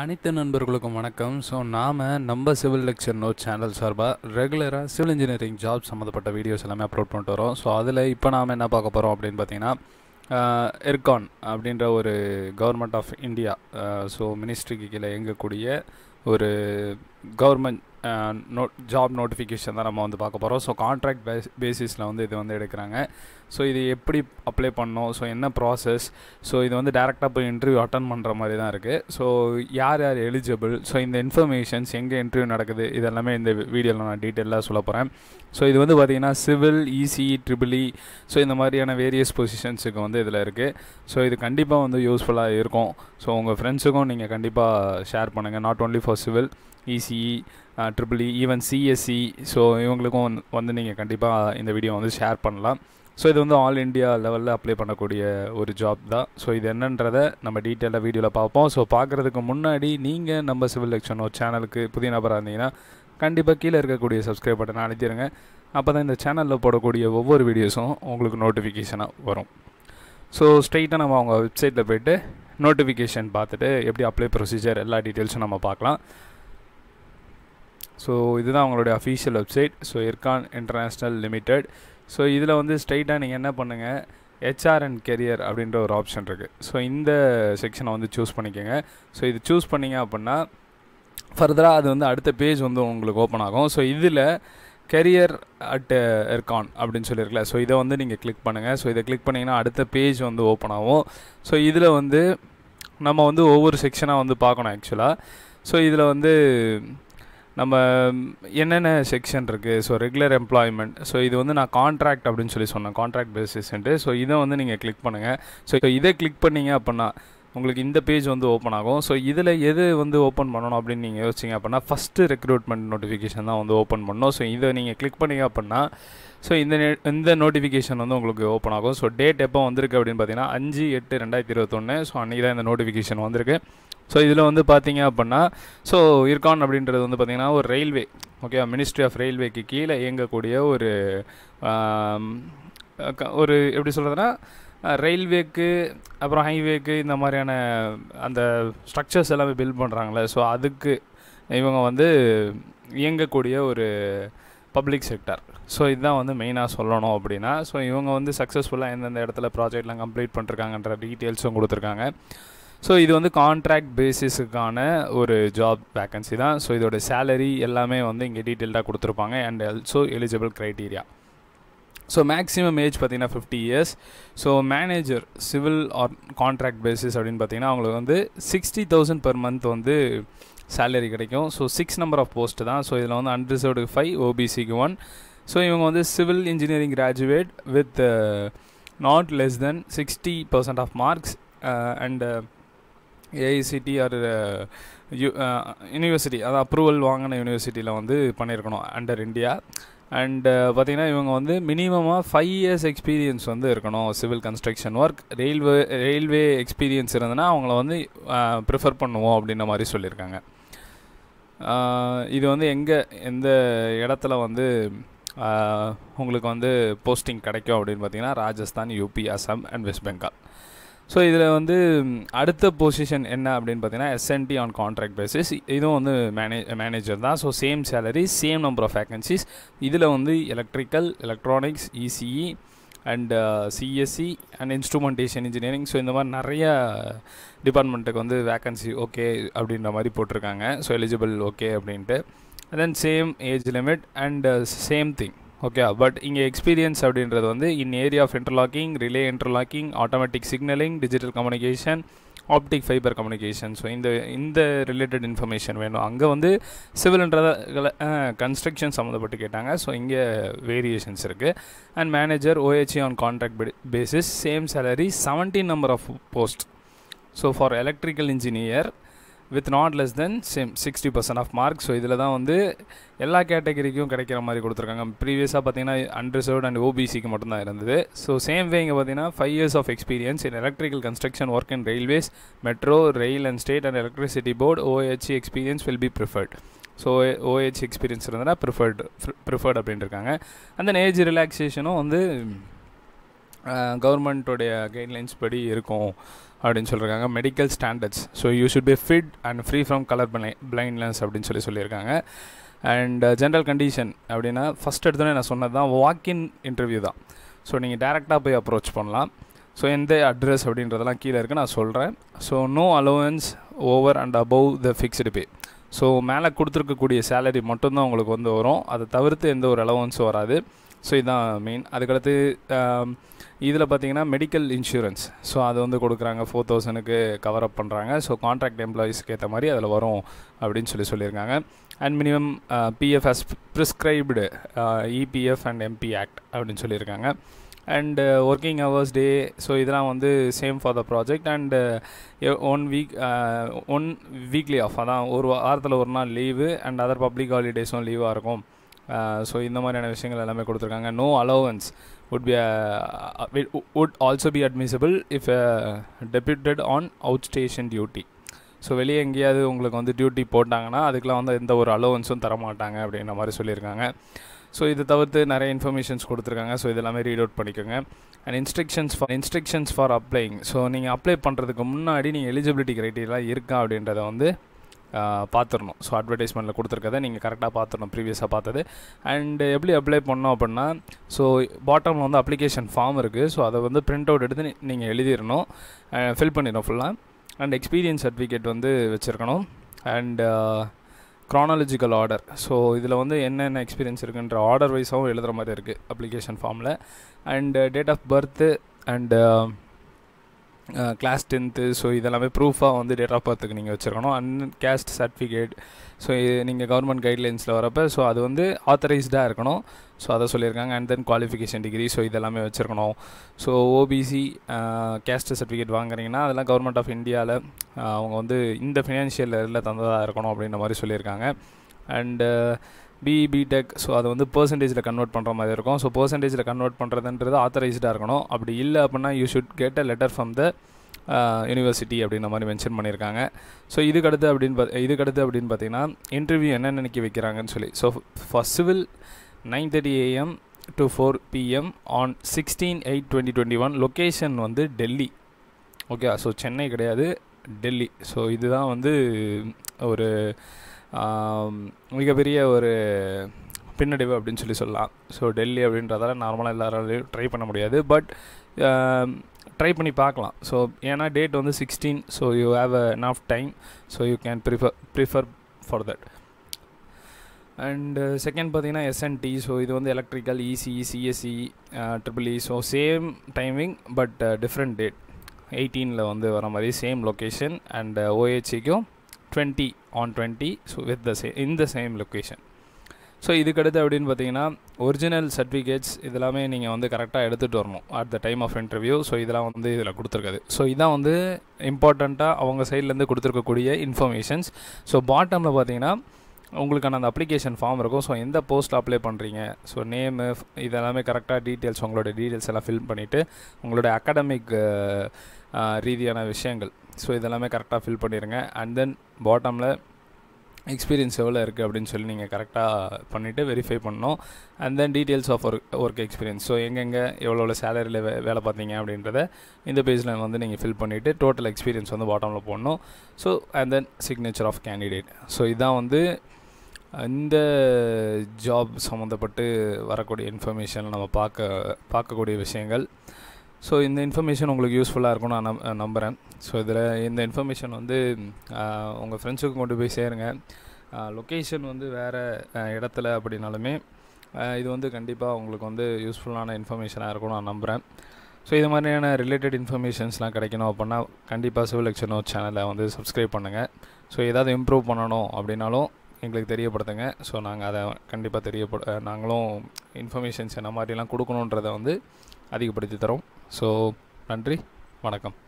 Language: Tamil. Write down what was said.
அனைத்து நண்பர்களுக்கும் வணக்கம் ஸோ நாம் நம்ம சிவில் லெக்சர் நோட் சேனல் சார்பாக ரெகுலராக சிவில் இன்ஜினியரிங் ஜாப் சம்மந்தப்பட்ட வீடியோஸ் எல்லாமே அப்லோட் பண்ணிட்டு வரோம் ஸோ அதில் இப்போ நாம் என்ன பார்க்க போகிறோம் அப்படின்னு பார்த்தீங்கன்னா எர்கான் அப்படின்ற ஒரு கவர்மெண்ட் ஆஃப் இந்தியா ஸோ மினிஸ்ட்ரிக்கு கீழே இயங்கக்கூடிய ஒரு கவர்மெண்ட் நோட் ஜாப் நோட்டிஃபிகேஷன் தான் நம்ம வந்து பார்க்க போகிறோம் ஸோ கான்ட்ராக்ட் பேஸ் பேசிஸில் வந்து இது வந்து எடுக்கிறாங்க ஸோ இது எப்படி அப்ளை பண்ணோம் ஸோ என்ன ப்ராசஸ் ஸோ இது வந்து டேரெக்டாக போய் இன்டர்வியூ அட்டன் பண்ணுற மாதிரி தான் இருக்குது ஸோ யார் யார் எலிஜிபிள் ஸோ இந்த இன்ஃபர்மேஷன்ஸ் எங்கே இன்டர்வியூ நடக்குது இதெல்லாமே இந்த வீடியோவில் நான் டீட்டெயிலாக சொல்ல போகிறேன் ஸோ இது வந்து பார்த்திங்கன்னா civil EC e triple so e, e. இந்த மாதிரியான வேரியஸ் பொசிஷன்ஸுக்கு வந்து இதில் இருக்குது ஸோ இது கண்டிப்பாக வந்து யூஸ்ஃபுல்லாக இருக்கும் ஸோ உங்கள் ஃப்ரெண்ட்ஸுக்கும் நீங்கள் கண்டிப்பாக ஷேர் பண்ணுங்கள் not only for civil ECE triple even CSC so இவங்களுக்கும் வந்து நீங்கள் கண்டிப்பாக இந்த வீடியோ வந்து ஷேர் பண்ணலாம் ஸோ இது வந்து ஆல் இண்டியா லெவலில் அப்ளை பண்ணக்கூடிய ஒரு ஜாப் தான் ஸோ இது என்னன்றதை நம்ம டீட்டெயிலாக வீடியோவில் பார்ப்போம் ஸோ பார்க்குறதுக்கு முன்னாடி நீங்கள் நம்ம சிவில் எக்ஷனோ சேனலுக்கு புதிய நபராக இருந்தீங்கன்னா கண்டிப்பாக கீழே இருக்கக்கூடிய சப்ஸ்கிரைப் பட்டனை அழுத்திடுங்க அப்போ தான் இந்த சேனலில் போடக்கூடிய ஒவ்வொரு வீடியோஸும் உங்களுக்கு நோட்டிஃபிகேஷனாக வரும் ஸோ ஸ்ட்ரெயிட்டாக நம்ம அவங்க வெப்சைட்டில் போய்ட்டு நோட்டிஃபிகேஷன் பார்த்துட்டு எப்படி அப்ளை ப்ரொசீஜர் எல்லா டீட்டெயில்ஸும் நம்ம பார்க்கலாம் ஸோ இதுதான் அவங்களுடைய official website so Ircon international limited so இதில் வந்து ஸ்ட்ரைட்டாக நீங்கள் என்ன பண்ணுங்கள் ஹெச்ஆர் அண்ட் கெரியர் அப்படின்ற ஒரு ஆப்ஷன் இருக்குது ஸோ இந்த செக்ஷனை வந்து சூஸ் பண்ணிக்கோங்க ஸோ இது சூஸ் பண்ணிங்க அப்படின்னா ஃபர்தராக அது வந்து அடுத்த பேஜ் வந்து உங்களுக்கு ஓப்பன் ஆகும் ஸோ இதில் கெரியர் அட் எர்கான் அப்படின்னு சொல்லியிருக்கல ஸோ இதை வந்து நீங்கள் கிளிக் பண்ணுங்கள் ஸோ இதை கிளிக் பண்ணிங்கன்னா அடுத்த பேஜ் வந்து ஓப்பன் ஆகும் ஸோ இதில் வந்து நம்ம வந்து ஒவ்வொரு செக்ஷனாக வந்து பார்க்கணும் ஆக்சுவலாக ஸோ இதில் வந்து நம்ம என்னென்ன செக்ஷன் இருக்குது ஸோ ரெகுலர் எம்ப்ளாய்மெண்ட் ஸோ இது வந்து நான் கான்ட்ராக்ட் அப்படின்னு சொல்லி சொன்னேன் கான்ட்ராக்ட் பேசிஸ்ன்ட்டு ஸோ இதை வந்து நீங்கள் கிளிக் பண்ணுங்கள் ஸோ இதை கிளிக் பண்ணிங்க அப்படின்னா உங்களுக்கு இந்த பேஜ் வந்து ஓப்பன் ஆகும் ஸோ இதில் எது வந்து ஓப்பன் பண்ணணும் அப்படின்னு நீங்கள் யோசிச்சிங்க அப்படின்னா ஃபஸ்ட்டு ரெக்ரூட்மெண்ட் நோட்டிஃபிகேஷன் தான் வந்து ஓப்பன் பண்ணணும் ஸோ இதை நீங்கள் கிளிக் பண்ணிங்க அப்படின்னா ஸோ இந்த இந்த நோட்டிஃபிகேஷன் வந்து உங்களுக்கு ஓப்பன் ஆகும் ஸோ டேட் எப்போ வந்திருக்கு அப்படின்னு பார்த்தீங்கன்னா அஞ்சு எட்டு ரெண்டாயிரத்தி இருபத்தொன்று ஸோ அன்றைக்கி தான் இந்த நோட்டிஃபிகேஷன் வந்திருக்கு ஸோ இதில் வந்து பார்த்தீங்க அப்படின்னா ஸோ இருக்கான் அப்படின்றது வந்து பார்த்திங்கன்னா ஒரு ரயில்வே ஓகே மினிஸ்ட்ரி ஆஃப் ரயில்வேக்கு கீழே இயங்கக்கூடிய ஒரு ஒரு எப்படி சொல்கிறதுனா ரயில்வேக்கு அப்புறம் ஹைவேக்கு இந்த மாதிரியான அந்த ஸ்ட்ரக்சர்ஸ் எல்லாமே பில்ட் பண்ணுறாங்களே ஸோ அதுக்கு இவங்க வந்து இயங்கக்கூடிய ஒரு பப்ளிக் செக்டர் ஸோ இதுதான் வந்து மெயினாக சொல்லணும் அப்படின்னா ஸோ இவங்க வந்து சக்ஸஸ்ஃபுல்லாக எந்தெந்த இடத்துல ப்ராஜெக்ட்லாம் கம்ப்ளீட் பண்ணிருக்காங்கன்ற டீட்டெயில்ஸும் கொடுத்துருக்காங்க ஸோ இது வந்து கான்ட்ராக்ட் பேசிஸுக்கான ஒரு ஜாப் வேக்கன்சி தான் ஸோ இதோட சேலரி எல்லாமே வந்து இங்கே டீட்டெயில்டாக கொடுத்துருப்பாங்க and also eligible criteria so maximum age பார்த்திங்கன்னா fifty years so manager civil or contract basis அப்படின்னு பார்த்தீங்கன்னா அவங்களுக்கு வந்து சிக்ஸ்டி தௌசண்ட் பர் மந்த் வந்து சேலரி கிடைக்கும் so six number of post தான் ஸோ இதில் வந்து அன்ரிசர்வ்டு ஃபைவ் ஓபிசிக்கு ஒன் ஸோ இவங்க வந்து civil engineering graduate with not less than sixty percent of marks and AICTE or university அதாவது அப்ரூவல் வாங்கின யூனிவர்சிட்டியில் வந்து பண்ணியிருக்கணும் அண்டர் இந்தியா அண்டு uh, பார்த்திங்கன்னா இவங்க வந்து மினிமமாக ஃபைவ் இயர்ஸ் எக்ஸ்பீரியன்ஸ் வந்து இருக்கணும் civil construction work railway railway experience இருந்ததுன்னா அவங்கள வந்து ப்ரிஃபர் uh, பண்ணுவோம் அப்படின்ற மாதிரி சொல்லியிருக்காங்க இது வந்து எங்கே எந்த இடத்துல வந்து உங்களுக்கு வந்து போஸ்டிங் கிடைக்கும் அப்படின்னு பார்த்தீங்கன்னா Rajasthan UP Assam and West Bengal so இதில் வந்து அடுத்த பொசிஷன் என்ன அப்படின்னு பார்த்தீங்கன்னா எஸ்என்டி ஆன் கான்ட்ராக்ட் பேசிஸ் இதுவும் வந்து மேனே மேனேஜர் தான் so same salary same number of vacancies இதில் வந்து electrical electronics ECE and CSC and instrumentation engineering so இந்த மாதிரி நிறைய டிபார்ட்மெண்ட்டுக்கு வந்து வேக்கன்சி ஓகே அப்படின்ற மாதிரி போட்டிருக்காங்க ஸோ எலிஜிபிள் ஓகே அப்படின்ட்டு then same age limit and same thing okay but இங்கே எக்ஸ்பீரியன்ஸ் அப்படின்றது வந்து in area of interlocking relay interlocking automatic signalling digital communication optic fibre communication so இந்த இந்த ரிலேட்டட் இன்ஃபர்மேஷன் வேணும் அங்கே வந்து சிவில்ன்றத கன்ஸ்ட்ரக்ஷன் சம்மந்தப்பட்டு கேட்டாங்க ஸோ இங்கே வேரியேஷன்ஸ் இருக்குது and manager OHE on contract basis same salary seventeen number of post so for electrical engineer with not less than same sixty percent of mark so இதில் தான் வந்து எல்லா கேட்டகரிக்கும் கிடைக்கிற மாதிரி கொடுத்துருக்காங்க ப்ரீவியஸாக பார்த்தீங்கன்னா அன்ரிசர்வ்ட் அண்ட் ஓபிசிக்கு மட்டும்தான் இருந்தது ஸோ சேம் வே இங்கே பார்த்தீங்கன்னா five years of experience in electrical construction work in railways metro rail and state and electricity board OH experience will be preferred so OH experience இருந்தால் ப்ரிஃபர்ட் ப்ரிஃபர்ட் அப்படின்ட்டு அந்த ஏஜ் ரிலாக்ஸேஷனும் வந்து கவர்மெண்ட்டோடைய கைட்லைன்ஸ் படி இருக்கும் அப்படின்னு சொல்லியிருக்காங்க medical standards so you should be fit and free from colour பிளை பிளைண்ட்னஸ் அப்படின்னு சொல்லி சொல்லியிருக்காங்க அண்ட் ஜென்ரல் கண்டிஷன் அப்படின்னா ஃபஸ்ட் எடுத்தோன்னே நான் சொன்னது தான் வாக்கின் இன்டர்வியூ தான் ஸோ நீங்கள் டேரெக்டாக போய் அப்ரோச் பண்ணலாம் ஸோ எந்த அட்ரஸ் அப்படின்றதெல்லாம் கீழே இருக்குது நான் சொல்கிறேன் so no allowance over and above the fixed pay so மேலே கொடுத்துருக்கக்கூடிய சேலரி மட்டும்தான் உங்களுக்கு வந்து வரும் அதை தவிர்த்து எந்த ஒரு அலோவன்ஸும் வராது ஸோ இதுதான் மெயின் அதுக்கடுத்து um, இதில் பார்த்தீங்கன்னா மெடிக்கல் இன்சூரன்ஸ் ஸோ அது வந்து கொடுக்குறாங்க ஃபோர் தௌசணுக்கு கவர் அப் பண்ணுறாங்க ஸோ கான்ட்ராக்ட் எம்ப்ளாயீஸ்க்கு ஏற்ற மாதிரி அதில் வரும் அப்படின்னு சொல்லி சொல்லியிருக்காங்க and minimum PF as prescribed EPF and MP act அப்படின்னு சொல்லியிருக்காங்க and working hours day so இதெல்லாம் வந்து same for the project and one week one weekly off அதான் ஒரு வாரத்தில் ஒரு நாள் லீவு அண்ட் அதர் பப்ளிக் ஹாலிடேஸும் லீவாக இருக்கும் ஸோ இந்த மாதிரியான விஷயங்கள் எல்லாமே கொடுத்துருக்காங்க no allowance would be a, would also be admissible deputed on deputed on outstation so வெளியே எங்கேயாவது உங்களுக்கு வந்து டியூட்டி போட்டாங்கன்னா அதுக்கெலாம் வந்து எந்த ஒரு அலோவன்ஸும் தரமாட்டாங்க அப்படின்ற மாதிரி சொல்லியிருக்காங்க ஸோ இதை தவிர்த்து நிறைய இன்ஃபர்மேஷன்ஸ் கொடுத்துருக்காங்க ஸோ இதெல்லாமே ரீட் அவுட் பண்ணிக்கோங்க and instructions for instructions for applying so நீங்கள் அப்ளை பண்ணுறதுக்கு முன்னாடி நீங்கள் எலிஜிபிலிட்டி க்ரைட்டீரியெலாம் இருக்கா அப்படின்றத வந்து பார்த்துடணும் ஸோ அட்வர்டைஸ்மெண்ட்டில் கொடுத்துருக்கதை நீங்கள் கரெக்டாக பார்த்துடணும் ப்ரீவியஸாக பார்த்தது அண்டு எப்படி அப்ளை பண்ணோம் அப்படின்னா ஸோ பாட்டமில் வந்து அப்ளிகேஷன் ஃபார்ம் இருக்குது ஸோ அதை வந்து பிரிண்ட் அவுட் எடுத்து நீங்கள் எழுதிடணும் ஃபில் பண்ணிடணும் ஃபுல்லாக அண்ட் எக்ஸ்பீரியன்ஸ் சர்டிஃபிகேட் வந்து வச்சுருக்கணும் அண்டு க்ரானாலஜிக்கல் ஆர்டர் ஸோ இதில் வந்து என்னென்ன எக்ஸ்பீரியன்ஸ் இருக்குன்ற ஆர்டர் வைஸாகவும் எழுதுகிற மாதிரி இருக்குது அப்ளிகேஷன் ஃபார்மில் and date of birth and class tenth so இதெல்லாமே ப்ரூஃபாக வந்து டேட் ஆஃப் பர்த்துக்கு நீங்கள் வச்சுருக்கணும் அன் கேஸ்ட் சர்டிஃபிகேட் ஸோ இது நீங்கள் கவர்மெண்ட் கைட்லைன்ஸில் வரப்போ ஸோ அது வந்து ஆத்தரைஸ்டாக இருக்கணும் ஸோ அதை சொல்லியிருக்காங்க and then qualification degree so இதெல்லாமே வச்சுருக்கணும் ஸோ ஓபிசி கேஸ்ட் சர்டிஃபிகேட் வாங்குறீங்கன்னா அதெல்லாம் கவர்மெண்ட் ஆஃப் இந்தியாவில் அவங்க வந்து இந்த ஃபினான்ஷியல் இதில் தந்ததாக இருக்கணும் அப்படின்ற மாதிரி சொல்லியிருக்காங்க அண்டு பிபிடெக் ஸோ அதை வந்து பர்சன்டேஜில் கன்வெர்ட் பண்ணுற மாதிரி இருக்கும் ஸோ பர்சன்டேஜில் கன்வெர்ட் பண்ணுறதுன்றது ஆத்தரைஸ்டாக இருக்கணும் அப்படி இல்லை அப்படின்னா you should get a letter from the university அப்படின்ற மாதிரி மென்ஷன் பண்ணியிருக்காங்க ஸோ இதுக்கடுத்து அப்படின்னு பா இதுக்கடுத்து அப்படின்னு பார்த்தீங்கன்னா இன்டர்வியூ என்ன நினைக்க வைக்கிறாங்கன்னு சொல்லி so first civil nine thirty AM to four PM on sixteen eight twenty twenty one location வந்து டெல்லி ஓகே ஸோ சென்னை கிடையாது டெல்லி ஸோ இதுதான் வந்து ஒரு மிகப்பெரிய ஒரு பின்னடைவு அப்படின்னு சொல்லி சொல்லலாம் ஸோ டெல்லி அப்படின்றதால நார்மலாக எல்லாராலையும் ட்ரை பண்ண முடியாது பட் ட்ரை பண்ணி பார்க்கலாம் ஸோ ஏன்னா டேட் வந்து sixteen so you have a of time so you can prefer prefer for that and second பார்த்தீங்கன்னா எஸ்என்டி ஸோ இது வந்து electrical EC CSC triple E so same timing but different date எயிட்டீனில் வந்து வர மாதிரி சேம் லொக்கேஷன் அண்ட் ஓஹெச்சிக்கும் twenty on 20 so with the same in the same location so இதுக்கடுத்து அப்படின்னு பார்த்தீங்கன்னா ஒரிஜினல் சர்டிஃபிகேட்ஸ் இதெல்லாமே நீங்கள் வந்து கரெக்டாக எடுத்துகிட்டு வரணும் at the time of interview so இதெல்லாம் வந்து இதில் கொடுத்துருக்குது ஸோ இதான் வந்து இம்பார்ட்டண்ட்டாக அவங்க சைட்லேருந்து கொடுத்துருக்கக்கூடிய இன்ஃபர்மேஷன்ஸ் ஸோ பாட்டமில் பார்த்தீங்கன்னா உங்களுக்கான அந்த அப்ளிகேஷன் ஃபார்ம் இருக்கும் ஸோ எந்த போஸ்ட்டில் அப்ளை பண்ணுறீங்க ஸோ நேமு இதெல்லாமே கரெக்டாக டீட்டெயில்ஸ் உங்களோட டீட்டெயில்ஸ் எல்லாம் ஃபில் பண்ணிவிட்டு உங்களோட அகாடமிக் ரீதியான விஷயங்கள் ஸோ இதெல்லாமே கரெக்டாக ஃபில் பண்ணிடுங்க அண்ட் தென் பாட்டமில் எக்ஸ்பீரியன்ஸ் எவ்வளோ இருக்குது அப்படின்னு சொல்லி நீங்கள் கரெக்டாக பண்ணிவிட்டு வெரிஃபை பண்ணோம் and then details of work work experience so எங்கெங்கே எவ்வளோ எவ்வளோ சேலரியில் வே வேலை பார்த்தீங்க அப்படின்றத இந்த பேஜில் வந்து நீங்கள் ஃபில் பண்ணிவிட்டு டோட்டல் எக்ஸ்பீரியன்ஸ் வந்து பாட்டமில் போடணும் so and then signature of candidate so இதான் வந்து இந்த ஜாப் சம்மந்தப்பட்டு வரக்கூடிய இன்ஃபர்மேஷன் நம்ம பார்க்க பார்க்கக்கூடிய விஷயங்கள் ஸோ இந்த இன்ஃபர்மேஷன் உங்களுக்கு யூஸ்ஃபுல்லாக இருக்கும்னு நான் நம்புகிறேன் ஸோ இதில் இந்த இன்ஃபர்மேஷன் வந்து உங்கள் ஃப்ரெண்ட்ஸுக்கு கொண்டு போய் சேருங்க லொக்கேஷன் வந்து வேறு இடத்துல அப்படின்னாலுமே இது வந்து கண்டிப்பாக உங்களுக்கு வந்து யூஸ்ஃபுல்லான இன்ஃபர்மேஷனாக இருக்கும்னு நான் நம்புகிறேன் ஸோ இது மாதிரியான ரிலேட்டட் இன்ஃபர்மேஷன்ஸ்லாம் கிடைக்கணும் அப்படின்னா கண்டிப்பாக சிவில் எக்ஷனோ சேனலை வந்து சப்ஸ்கிரைப் பண்ணுங்கள் ஸோ ஏதாவது இம்ப்ரூவ் பண்ணணும் அப்படின்னாலும் எங்களுக்கு தெரியப்படுத்துங்க ஸோ நாங்கள் அதை கண்டிப்பாக தெரியப்படு நாங்களும் இன்ஃபர்மேஷன்ஸ் என்ன மாதிரிலாம் கொடுக்கணுன்றதை வந்து அதிகப்படுத்தி தரும் ஸோ நன்றி வணக்கம்